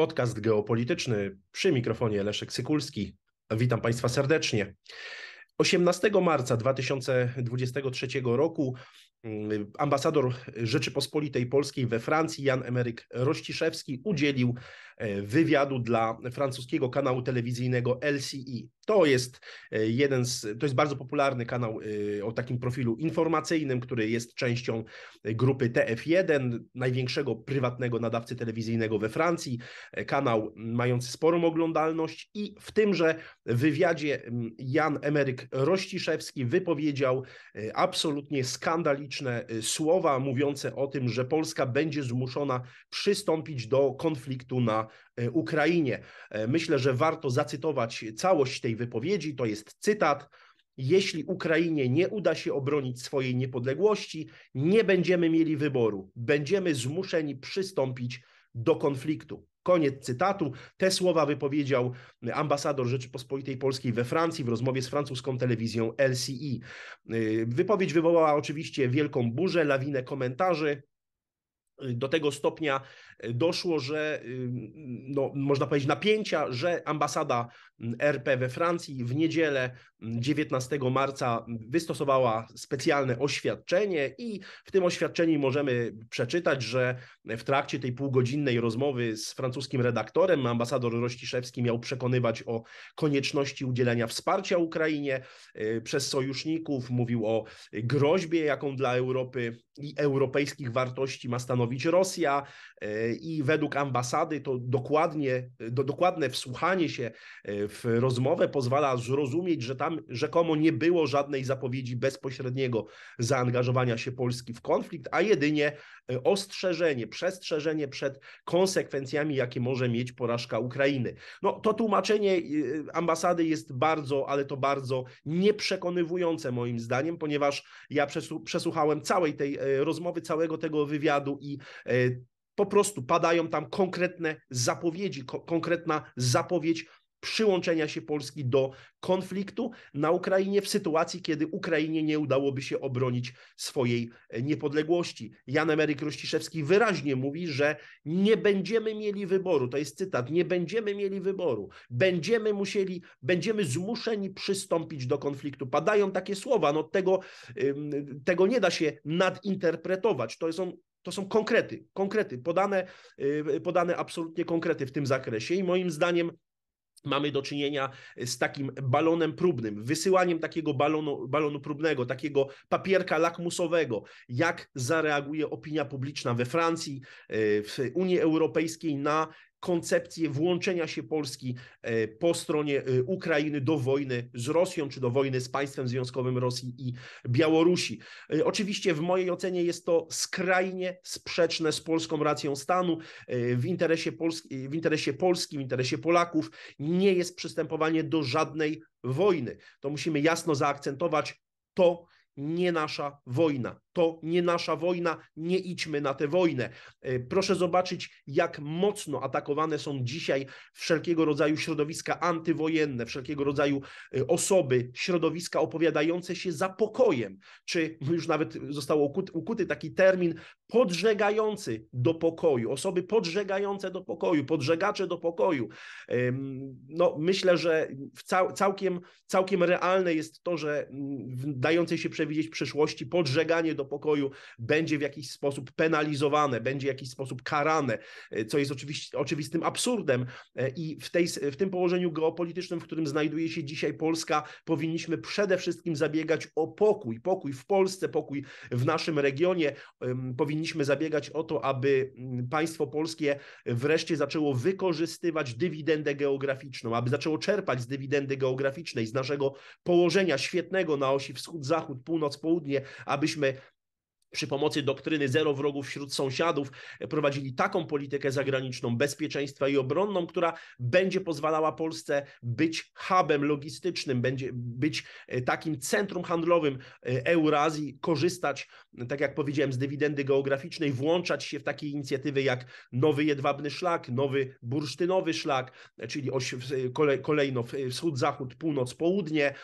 Podcast geopolityczny przy mikrofonie Leszek Sykulski. Witam Państwa serdecznie. 18 marca 2023 roku mm, ambasador Rzeczypospolitej Polskiej we Francji Jan Emeryk Rościszewski udzielił e, wywiadu dla francuskiego kanału telewizyjnego LCI. To jest e, jeden z, to jest bardzo popularny kanał e, o takim profilu informacyjnym, który jest częścią e, grupy TF1, największego prywatnego nadawcy telewizyjnego we Francji. Kanał mający sporą oglądalność i w tymże wywiadzie Jan Emeryk Rościszewski wypowiedział absolutnie skandaliczne słowa mówiące o tym, że Polska będzie zmuszona przystąpić do konfliktu na Ukrainie. Myślę, że warto zacytować całość tej wypowiedzi, to jest cytat. Jeśli Ukrainie nie uda się obronić swojej niepodległości, nie będziemy mieli wyboru. Będziemy zmuszeni przystąpić do konfliktu. Koniec cytatu. Te słowa wypowiedział ambasador Rzeczypospolitej Polskiej we Francji w rozmowie z francuską telewizją LCI. Wypowiedź wywołała oczywiście wielką burzę, lawinę komentarzy do tego stopnia e, doszło, że no, można powiedzieć napięcia, że ambasada RP we Francji w niedzielę 19 marca wystosowała specjalne oświadczenie i w tym oświadczeniu możemy przeczytać, że w trakcie tej półgodzinnej rozmowy z francuskim redaktorem ambasador Rościszewski miał przekonywać o konieczności udzielenia wsparcia Ukrainie e, przez sojuszników, mówił o groźbie, jaką dla Europy i europejskich wartości ma stanowić stanowić Rosja e, i według ambasady to dokładnie, do, dokładne wsłuchanie się e, w rozmowę pozwala zrozumieć, że tam rzekomo nie było żadnej zapowiedzi bezpośredniego zaangażowania się Polski w konflikt, a jedynie e, ostrzeżenie, przestrzeżenie przed konsekwencjami, jakie może mieć porażka Ukrainy. No to tłumaczenie ambasady jest bardzo, ale to bardzo nieprzekonywujące moim zdaniem, ponieważ ja przesłuchałem całej tej rozmowy, całego tego wywiadu i E, po prostu padają tam konkretne zapowiedzi, ko konkretna zapowiedź przyłączenia się Polski do konfliktu na Ukrainie w sytuacji, kiedy Ukrainie nie udałoby się obronić swojej e, niepodległości. Jan Emeryk Rościszewski wyraźnie mówi, że nie będziemy mieli wyboru. To jest cytat: nie będziemy mieli wyboru. Będziemy musieli, będziemy zmuszeni przystąpić do konfliktu. Padają takie słowa, no tego, tego nie da się nadinterpretować. To są to są konkrety, konkrety, podane, y, podane absolutnie konkrety w tym zakresie i moim zdaniem mamy do czynienia e, z takim balonem próbnym, wysyłaniem takiego balonu, balonu próbnego, takiego papierka lakmusowego, jak zareaguje opinia publiczna we Francji, e, w Unii Europejskiej na koncepcję włączenia się Polski e, po stronie e, Ukrainy do wojny z Rosją, czy do wojny z państwem związkowym Rosji i Białorusi. E, oczywiście w mojej ocenie jest to skrajnie sprzeczne z polską racją stanu. W interesie Polski, w interesie, Polski, w interesie Polaków nie jest przystępowanie do żadnej wojny. To musimy jasno zaakcentować. To nie nasza wojna. To nie nasza wojna, nie idźmy na tę wojnę. E, proszę zobaczyć, jak mocno atakowane są dzisiaj wszelkiego rodzaju środowiska antywojenne, wszelkiego rodzaju e, osoby, środowiska opowiadające się za pokojem, czy no już nawet został ukuty, ukuty taki termin podżegający do pokoju, osoby podżegające do pokoju, podżegacze do pokoju. No, myślę, że cał, całkiem, całkiem realne jest to, że mm, w dającej się przewidzieć przyszłości podżeganie do pokoju będzie w jakiś sposób penalizowane, będzie w jakiś sposób karane, e, co jest oczywiście, oczywistym absurdem. E, I w, tej, w tym położeniu geopolitycznym, w którym znajduje się dzisiaj Polska, powinniśmy przede wszystkim zabiegać o pokój, pokój w Polsce, pokój w naszym regionie. Powinniśmy powinniśmy zabiegać o to, aby mm, państwo polskie wreszcie zaczęło wykorzystywać dywidendę geograficzną, aby zaczęło czerpać z dywidendy geograficznej, z naszego położenia świetnego na osi wschód-zachód, północ-południe, abyśmy przy pomocy doktryny zero wrogów wśród sąsiadów prowadzili taką politykę zagraniczną, bezpieczeństwa i obronną, która będzie pozwalała Polsce być hubem logistycznym, będzie być e, takim centrum handlowym e, Eurazji, korzystać tak jak powiedziałem, z dywidendy geograficznej włączać się w takie inicjatywy jak Nowy Jedwabny Szlak, Nowy Bursztynowy Szlak, czyli oś, kolejno wschód, zachód, północ, południe,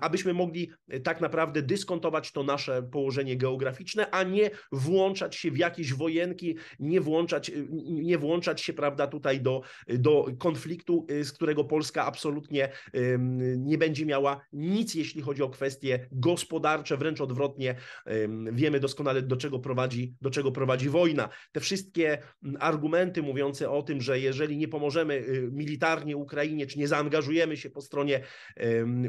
abyśmy mogli e, tak naprawdę dyskontować to nasze położenie geograficzne, a nie włączać się w jakieś wojenki, nie włączać, e, nie włączać się prawda, tutaj do, do konfliktu, e, z którego Polska absolutnie nie będzie miała nic, jeśli chodzi o kwestie gospodarcze, wręcz odwrotnie wiemy doskonale, do czego, prowadzi, do czego prowadzi wojna. Te wszystkie argumenty mówiące o tym, że jeżeli nie pomożemy y, militarnie Ukrainie, czy nie zaangażujemy się po stronie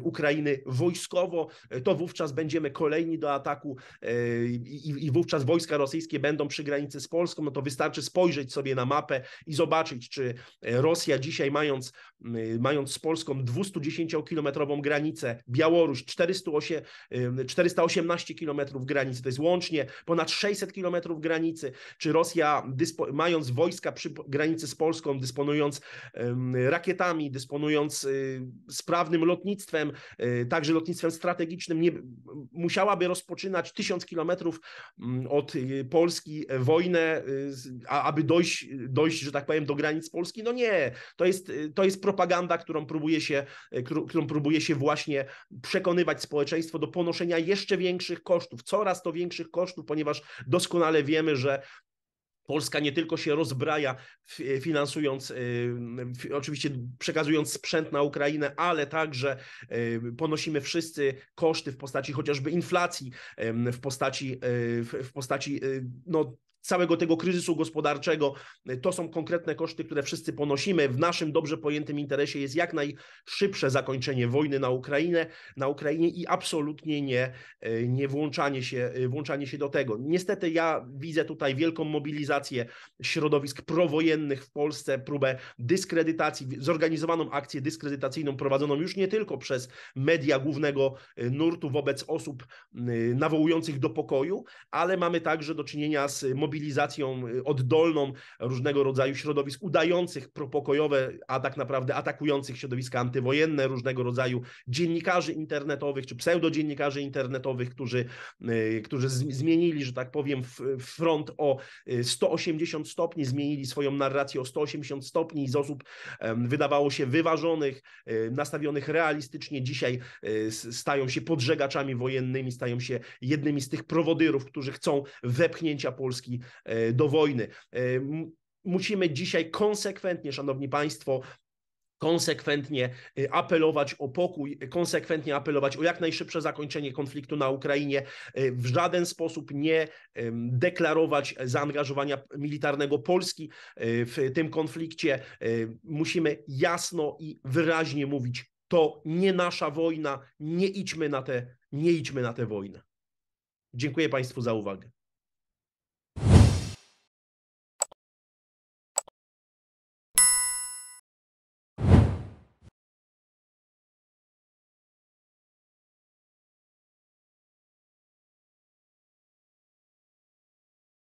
Ukrainy wojskowo, y, to wówczas będziemy kolejni do ataku y, i, wówczas wojska rosyjskie będą przy granicy z Polską, no to wystarczy spojrzeć sobie na mapę i zobaczyć, czy e, Rosja dzisiaj mając, mając z Polską 210-kilometrową granicę, Białoruś 408, 418 kilometrów granicy, to jest łącznie ponad 600 kilometrów granicy, czy Rosja, mając wojska przy granicy z Polską, dysponując rakietami, dysponując y, sprawnym lotnictwem, y, także lotnictwem strategicznym, nie, musiałaby rozpoczynać 1000 kilometrów mm, od y, Polski e, wojnę, aby dojść, dojść, że tak powiem, do granic Polski? No nie, to jest, to jest propaganda, którą próbuje się, e, którą próbuje się właśnie przekonywać społeczeństwo do ponoszenia jeszcze większych kosztów, coraz to większych kosztów, ponieważ doskonale wiemy, że Polska nie tylko się rozbraja, finansując, oczywiście przekazując sprzęt na Ukrainę, ale także ponosimy wszyscy koszty w postaci chociażby inflacji, w postaci, y, w postaci y, no, całego tego kryzysu gospodarczego. To są konkretne koszty, które wszyscy ponosimy. W naszym dobrze pojętym interesie jest jak najszybsze zakończenie wojny na Ukrainę, na Ukrainie i absolutnie nie, e, nie włączanie, się, e, włączanie się do tego. Niestety ja widzę tutaj wielką mobilizację środowisk prowojennych w Polsce, próbę dyskredytacji, zorganizowaną akcję dyskredytacyjną prowadzoną już nie tylko przez media głównego e, nurtu wobec osób nawołujących do pokoju, ale mamy także do czynienia z mobilizacją mobilizacją y, oddolną różnego rodzaju środowisk udających propokojowe, a tak naprawdę atakujących środowiska antywojenne, różnego rodzaju dziennikarzy internetowych czy pseudodziennikarzy internetowych, którzy, y, którzy zmienili, że tak powiem, front o 180 y, stopni, zmienili swoją narrację o 180 stopni i z osób wydawało się wyważonych, nastawionych realistycznie, dzisiaj stają się podżegaczami wojennymi, stają się jednymi z tych prowodyrów, którzy chcą wepchnięcia Polski E, do wojny. E, musimy dzisiaj konsekwentnie, szanowni państwo, konsekwentnie e, apelować o pokój, konsekwentnie apelować o jak najszybsze zakończenie konfliktu na Ukrainie, w żaden sposób nie deklarować zaangażowania militarnego Polski w tym konflikcie. Musimy jasno i wyraźnie mówić, to nie nasza wojna, nie idźmy na tę, nie idźmy na tę wojnę. Dziękuję Państwu za uwagę.